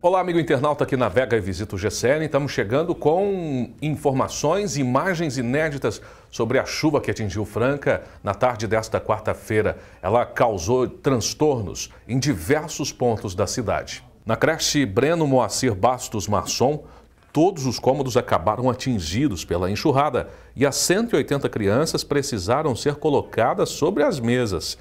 Olá, amigo internauta que navega e visita o GCN. Estamos chegando com informações, imagens inéditas sobre a chuva que atingiu Franca na tarde desta quarta-feira. Ela causou transtornos em diversos pontos da cidade. Na creche Breno Moacir Bastos Marçom, todos os cômodos acabaram atingidos pela enxurrada e as 180 crianças precisaram ser colocadas sobre as mesas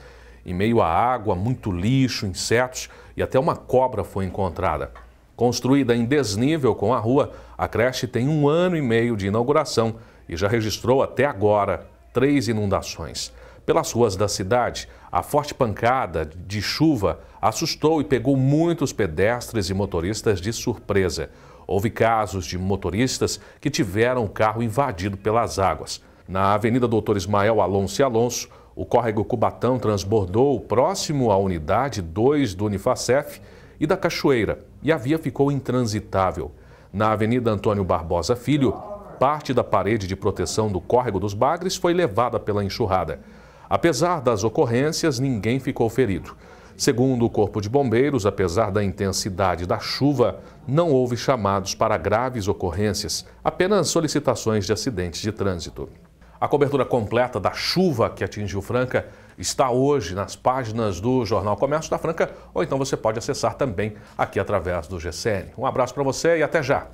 em meio à água, muito lixo, insetos e até uma cobra foi encontrada. Construída em desnível com a rua, a creche tem um ano e meio de inauguração e já registrou até agora três inundações. Pelas ruas da cidade, a forte pancada de chuva assustou e pegou muitos pedestres e motoristas de surpresa. Houve casos de motoristas que tiveram o carro invadido pelas águas. Na Avenida Doutor Ismael Alonso e Alonso, o córrego Cubatão transbordou próximo à unidade 2 do Unifacef e da Cachoeira e a via ficou intransitável. Na Avenida Antônio Barbosa Filho, parte da parede de proteção do córrego dos Bagres foi levada pela enxurrada. Apesar das ocorrências, ninguém ficou ferido. Segundo o Corpo de Bombeiros, apesar da intensidade da chuva, não houve chamados para graves ocorrências, apenas solicitações de acidentes de trânsito. A cobertura completa da chuva que atingiu Franca está hoje nas páginas do Jornal Comércio da Franca, ou então você pode acessar também aqui através do GCN. Um abraço para você e até já!